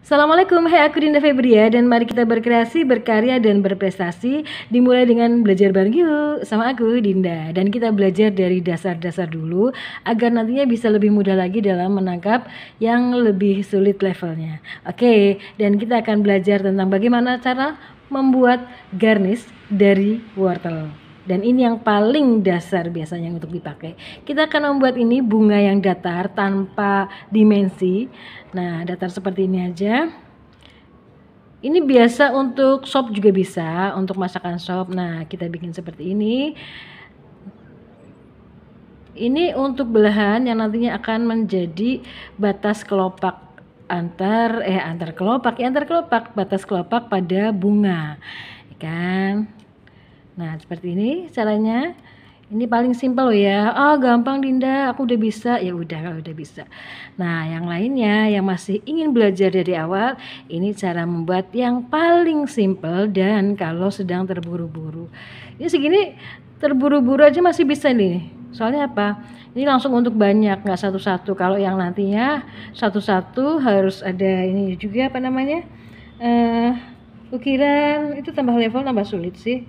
Assalamualaikum, hai aku Dinda Febria dan mari kita berkreasi, berkarya dan berprestasi Dimulai dengan belajar bareng yuk sama aku Dinda Dan kita belajar dari dasar-dasar dulu agar nantinya bisa lebih mudah lagi dalam menangkap yang lebih sulit levelnya Oke, dan kita akan belajar tentang bagaimana cara membuat garnish dari wortel dan ini yang paling dasar biasanya untuk dipakai kita akan membuat ini bunga yang datar tanpa dimensi nah datar seperti ini aja ini biasa untuk sop juga bisa untuk masakan sop nah kita bikin seperti ini ini untuk belahan yang nantinya akan menjadi batas kelopak antar eh antar kelopak ya antar kelopak batas kelopak pada bunga kan Nah, seperti ini caranya. Ini paling simpel loh ya. Oh, gampang Dinda, aku udah bisa. Ya udah kalau udah bisa. Nah, yang lainnya yang masih ingin belajar dari awal, ini cara membuat yang paling simpel dan kalau sedang terburu-buru. Ini segini terburu-buru aja masih bisa nih. Soalnya apa? Ini langsung untuk banyak, nggak satu-satu. Kalau yang nantinya satu-satu harus ada ini juga apa namanya? Uh, ukiran itu tambah level tambah sulit sih.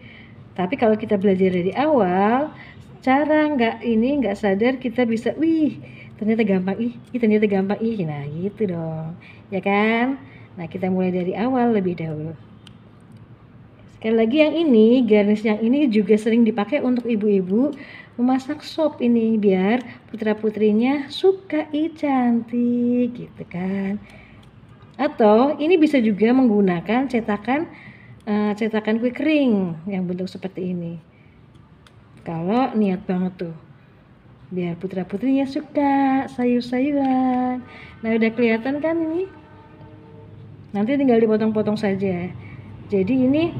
Tapi kalau kita belajar dari awal, cara nggak ini nggak sadar kita bisa, wih ternyata gampang ih, ternyata gampang ih, nah gitu dong, ya kan? Nah kita mulai dari awal lebih dahulu. Sekali lagi yang ini, garnish yang ini juga sering dipakai untuk ibu-ibu memasak sop ini biar putra-putrinya suka ih cantik gitu kan. Atau ini bisa juga menggunakan cetakan uh, eh, cetakan kue kering yang bentuk seperti ini kalau niat banget tuh biar putra putrinya suka sayur-sayuran nah udah kelihatan kan ini nanti tinggal dipotong-potong saja jadi ini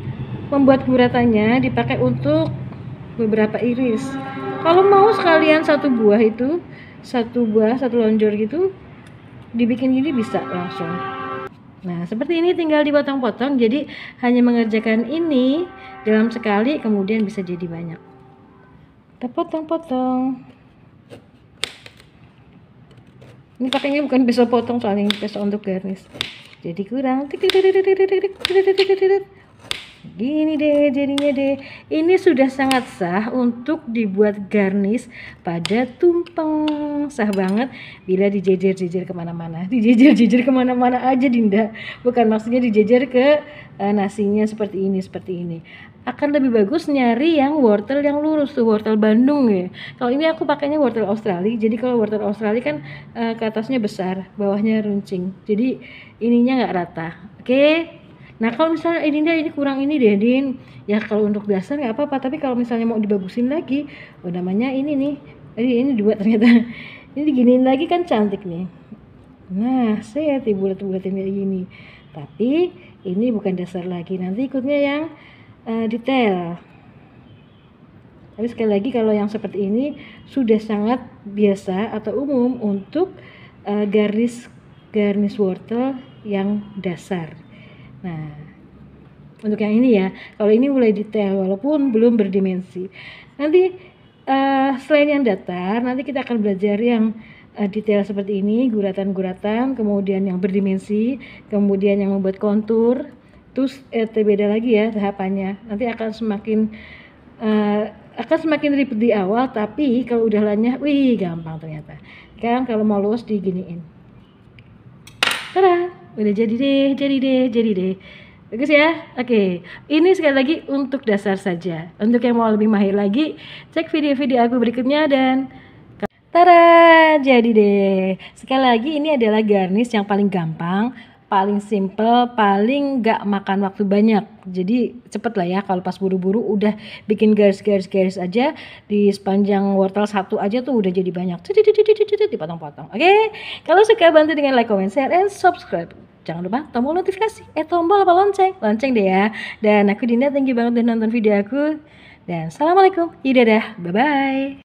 membuat guratannya dipakai untuk beberapa iris kalau mau sekalian satu buah itu satu buah satu lonjor gitu dibikin gini bisa langsung Nah, seperti ini tinggal dipotong-potong. Jadi, hanya mengerjakan ini dalam sekali, kemudian bisa jadi banyak. Kita potong-potong. Ini pakainya bukan pisau potong, soalnya ini pisau untuk garnish. Jadi kurang. Gini deh jadinya deh. Ini sudah sangat sah untuk dibuat garnish pada tumpeng. Sah banget bila dijejer-jejer kemana-mana. Dijejer-jejer kemana-mana aja Dinda. Bukan maksudnya dijejer ke uh, nasinya seperti ini, seperti ini. Akan lebih bagus nyari yang wortel yang lurus tuh wortel Bandung ya. Kalau ini aku pakainya wortel Australia. Jadi kalau wortel Australia kan uh, ke atasnya besar, bawahnya runcing. Jadi ininya nggak rata. Oke. Okay? Nah kalau misalnya ini eh, Dinda ini kurang ini deh Din, ya kalau untuk dasar nggak apa-apa. Tapi kalau misalnya mau dibagusin lagi, oh namanya ini nih, Jadi eh, ini dua ternyata, ini diginiin lagi kan cantik nih. Nah saya bulat-bulatin kayak gini. Tapi ini bukan dasar lagi, nanti ikutnya yang uh, detail. Tapi sekali lagi kalau yang seperti ini sudah sangat biasa atau umum untuk uh, garis garnish wortel yang dasar. Nah, untuk yang ini ya, kalau ini mulai detail walaupun belum berdimensi. Nanti uh, selain yang datar, nanti kita akan belajar yang uh, detail seperti ini, guratan-guratan, kemudian yang berdimensi, kemudian yang membuat kontur. Terus eh, beda lagi ya tahapannya. Nanti akan semakin uh, akan semakin ribet di awal tapi kalau udah lanyah wih gampang ternyata kan kalau mau lulus diginiin Tadaa! udah jadi deh jadi deh jadi deh Bagus ya. Oke, ini sekali lagi untuk dasar saja. Untuk yang mau lebih mahir lagi, cek video-video aku berikutnya dan Tara, jadi deh. Sekali lagi ini adalah garnish yang paling gampang paling simple, paling gak makan waktu banyak. Jadi cepet lah ya kalau pas buru-buru udah bikin garis-garis-garis aja di sepanjang wortel satu aja tuh udah jadi banyak. Dipotong-potong. Oke, okay? kalau suka bantu dengan like, comment, share, and subscribe. Jangan lupa tombol notifikasi, eh tombol apa lonceng, lonceng deh ya. Dan aku Dinda, thank you banget udah nonton video aku. Dan assalamualaikum, dah, bye-bye.